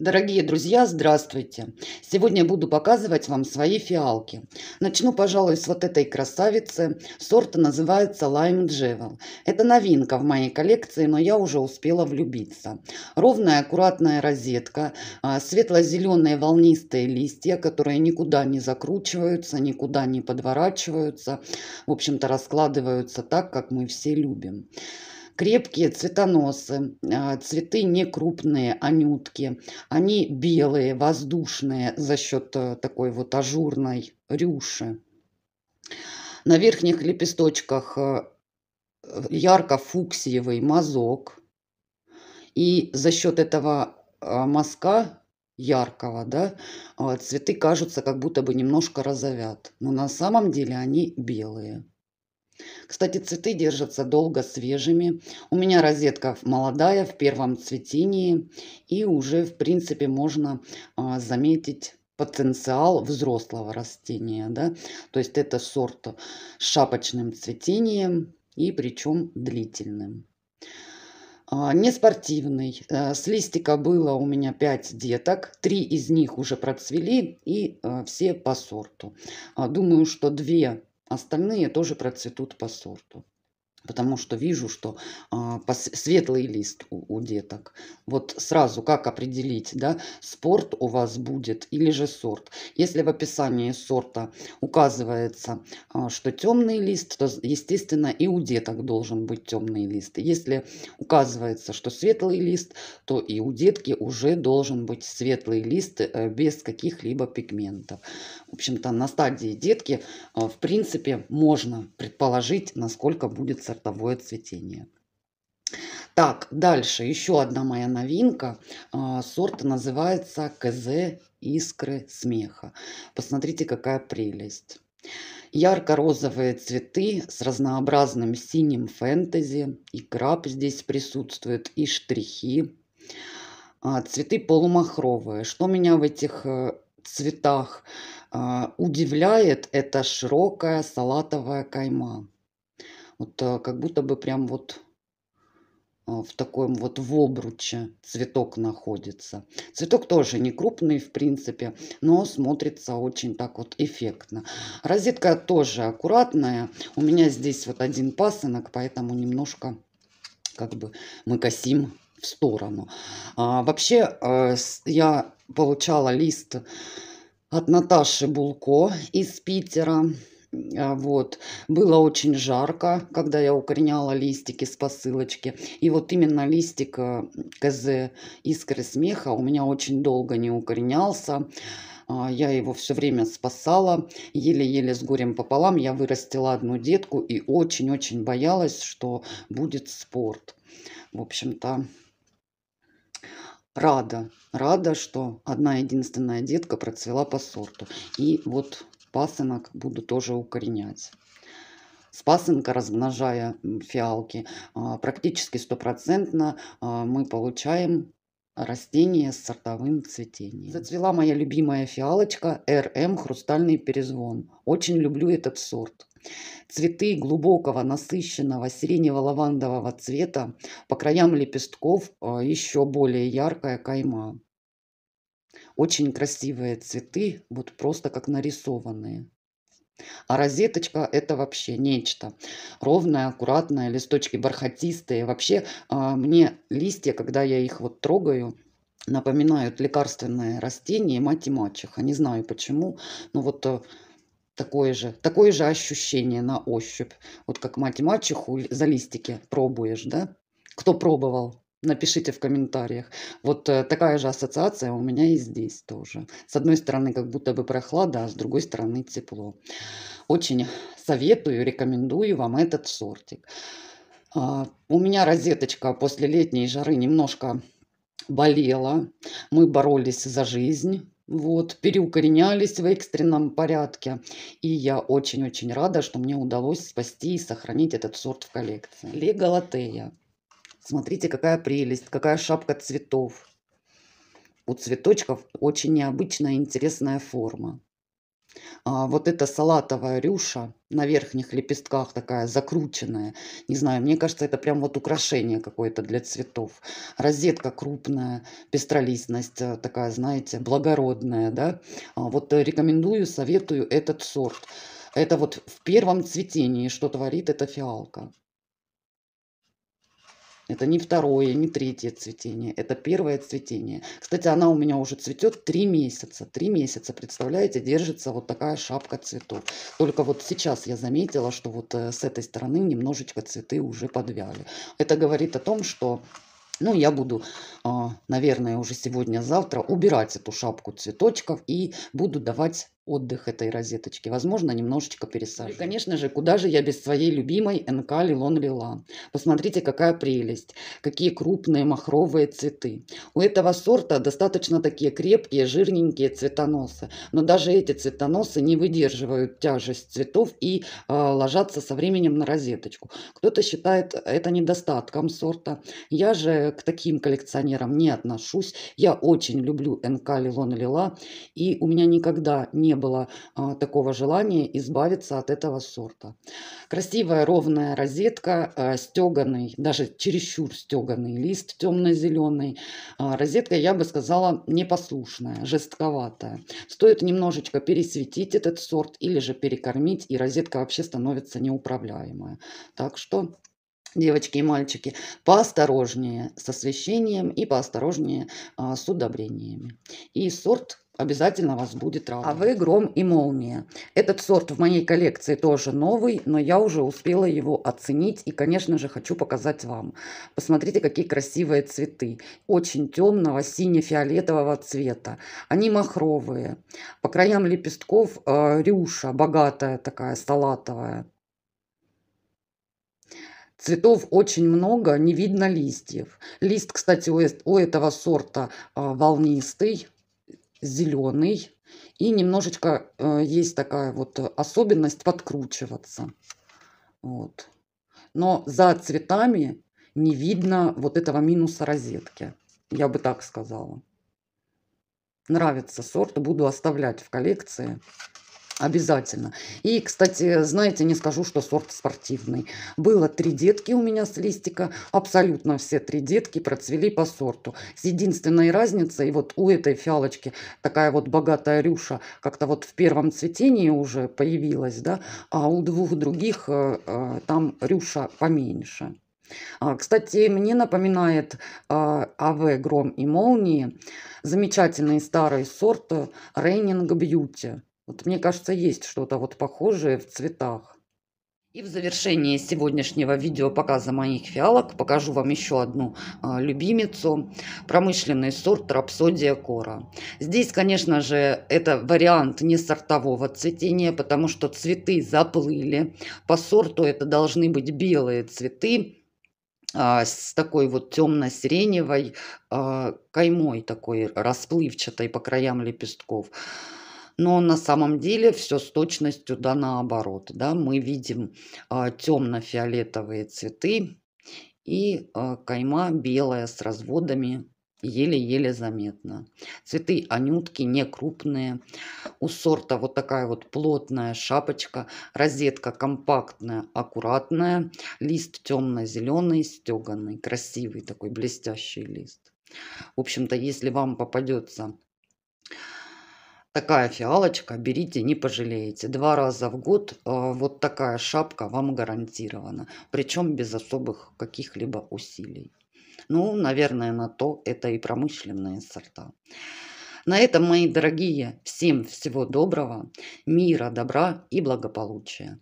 Дорогие друзья, здравствуйте! Сегодня буду показывать вам свои фиалки. Начну, пожалуй, с вот этой красавицы. Сорта называется Lime Jewel. Это новинка в моей коллекции, но я уже успела влюбиться. Ровная, аккуратная розетка, а, светло-зеленые волнистые листья, которые никуда не закручиваются, никуда не подворачиваются. В общем-то, раскладываются так, как мы все любим крепкие цветоносы, а, цветы не крупные, а Они белые, воздушные за счет э, такой вот ажурной рюши. На верхних лепесточках э, ярко-фуксиевый мазок. И за счет этого а, мазка яркого, да, а, цветы кажутся как будто бы немножко розовят. Но на самом деле они белые. Кстати, цветы держатся долго свежими. У меня розетка молодая, в первом цветении. И уже, в принципе, можно а, заметить потенциал взрослого растения. Да? То есть это сорт с шапочным цветением и причем длительным. А, неспортивный. Э, с листика было у меня 5 деток. Три из них уже процвели и э, все по сорту. А, думаю, что две Остальные тоже процветут по сорту. Потому что вижу, что э, светлый лист у, у деток. Вот сразу как определить, да, спорт у вас будет или же сорт. Если в описании сорта указывается, э, что темный лист, то, естественно, и у деток должен быть темный лист. Если указывается, что светлый лист, то и у детки уже должен быть светлый лист э, без каких-либо пигментов. В общем-то, на стадии детки, э, в принципе, можно предположить, насколько будет сортовое цветение. Так, дальше еще одна моя новинка. А, сорт называется КЗ «Искры смеха». Посмотрите, какая прелесть. Ярко-розовые цветы с разнообразным синим фэнтези. И краб здесь присутствует, и штрихи. А, цветы полумахровые. Что меня в этих э, цветах а, удивляет, это широкая салатовая кайма. Вот э, как будто бы прям вот э, в таком вот в обруче цветок находится. Цветок тоже не крупный, в принципе, но смотрится очень так вот эффектно. Розетка тоже аккуратная. У меня здесь вот один пасынок, поэтому немножко как бы мы косим в сторону. А, вообще э, я получала лист от Наташи Булко из Питера. А, вот. Было очень жарко, когда я укореняла листики с посылочки. И вот именно листик э, КЗ «Искры смеха» у меня очень долго не укоренялся. А, я его все время спасала, еле-еле с горем пополам. Я вырастила одну детку и очень-очень боялась, что будет спорт. В общем-то, рада, рада, что одна единственная детка процвела по сорту. И вот пасынок буду тоже укоренять. С пасынка, размножая фиалки, а, практически стопроцентно а, мы получаем растение с сортовым цветением. Зацвела моя любимая фиалочка РМ эм, «Хрустальный перезвон». Очень люблю этот сорт. Цветы глубокого, насыщенного, сиренево-лавандового цвета, по краям лепестков а, еще более яркая кайма. Очень красивые цветы, вот просто как нарисованные. А розеточка это вообще нечто. Ровная, аккуратная, листочки бархатистые. Вообще а, мне листья, когда я их вот трогаю, напоминают лекарственные растения и мать и мачеха. Не знаю почему, но вот э, такое же, такое же ощущение на ощупь. Вот как мать и мачеху за листики пробуешь, да? Кто пробовал? Напишите в комментариях. Вот э, такая же ассоциация у меня и здесь тоже. С одной стороны, как будто бы прохлада, а с другой стороны тепло. Очень советую, рекомендую вам этот сортик. А, у меня розеточка после летней жары немножко болела. Мы боролись за жизнь. Вот, переукоренялись в экстренном порядке. И я очень-очень рада, что мне удалось спасти и сохранить этот сорт в коллекции. Легалатея. Смотрите, какая прелесть, какая шапка цветов. У цветочков очень необычная интересная форма. А вот эта салатовая рюша на верхних лепестках такая закрученная. Не знаю, мне кажется, это прям вот украшение какое-то для цветов. Розетка крупная, пестролистность э, такая, знаете, благородная, да. А вот э, рекомендую, советую этот сорт. Это вот в первом цветении, что творит эта фиалка. Это не второе, не третье цветение, это первое цветение. Кстати, она у меня уже цветет три месяца. Три месяца, представляете, держится вот такая шапка цветов. Только вот сейчас я заметила, что вот э, с этой стороны немножечко цветы уже подвяли. Это говорит о том, что... Ну, я буду, э, наверное, уже сегодня-завтра убирать эту шапку цветочков и буду давать отдых этой розеточки. Возможно, немножечко пересажу. И, конечно же, куда же я без своей любимой НК Лилон Лила. Посмотрите, какая прелесть. Какие крупные махровые цветы. У этого сорта достаточно такие крепкие, жирненькие цветоносы. Но даже эти цветоносы не выдерживают тяжесть цветов и э, ложатся со временем на розеточку. Кто-то считает это недостатком сорта. Я же к таким коллекционерам не отношусь. Я очень люблю НК Лилон Лила. И у меня никогда не было а, такого желания избавиться от этого сорта. Красивая ровная розетка, а, стеганый, даже чересчур стеганый лист темно-зеленый. А, розетка, я бы сказала, непослушная, жестковатая. Стоит немножечко пересветить этот сорт или же перекормить, и розетка вообще становится неуправляемая. Так что девочки и мальчики, поосторожнее с освещением и поосторожнее а, с удобрениями. И сорт обязательно вас будет а радовать. А вы гром и молния. Этот сорт в моей коллекции тоже новый, но я уже успела его оценить и, конечно же, хочу показать вам. Посмотрите, какие красивые цветы. Очень темного сине-фиолетового цвета. Они махровые. По краям лепестков э, рюша, богатая такая, салатовая. Цветов очень много, не видно листьев. Лист, кстати, у этого сорта э, волнистый, зеленый. И немножечко э, есть такая вот особенность подкручиваться. Вот. Но за цветами не видно вот этого минуса розетки. Я бы так сказала. Нравится сорт, буду оставлять в коллекции. Обязательно. И, кстати, знаете, не скажу, что сорт спортивный. Было три детки у меня с листика. Абсолютно все три детки процвели по сорту. С единственной разницей, вот у этой фиалочки такая вот богатая рюша как-то вот в первом цветении уже появилась, да, а у двух других э, э, там рюша поменьше. А, кстати, мне напоминает э, АВ «Гром и молнии» замечательный старый сорт «Рейнинг Бьюти». Вот мне кажется, есть что-то вот похожее в цветах. И в завершении сегодняшнего видео показа моих фиалок покажу вам еще одну а, любимицу. Промышленный сорт Рапсодия Кора. Здесь, конечно же, это вариант не сортового цветения, потому что цветы заплыли. По сорту это должны быть белые цветы а, с такой вот темно-сиреневой а, каймой такой расплывчатой по краям лепестков но на самом деле все с точностью да наоборот. Да? Мы видим э, а, темно-фиолетовые цветы и э, кайма белая с разводами еле-еле заметно. Цветы анютки не крупные. У сорта вот такая вот плотная шапочка. Розетка компактная, аккуратная. Лист темно-зеленый, стеганный, красивый такой блестящий лист. В общем-то, если вам попадется Такая фиалочка, берите, не пожалеете. Два раза в год а, вот такая шапка вам гарантирована. Причем без особых каких-либо усилий. Ну, наверное, на то это и промышленные сорта. На этом, мои дорогие, всем всего доброго, мира, добра и благополучия.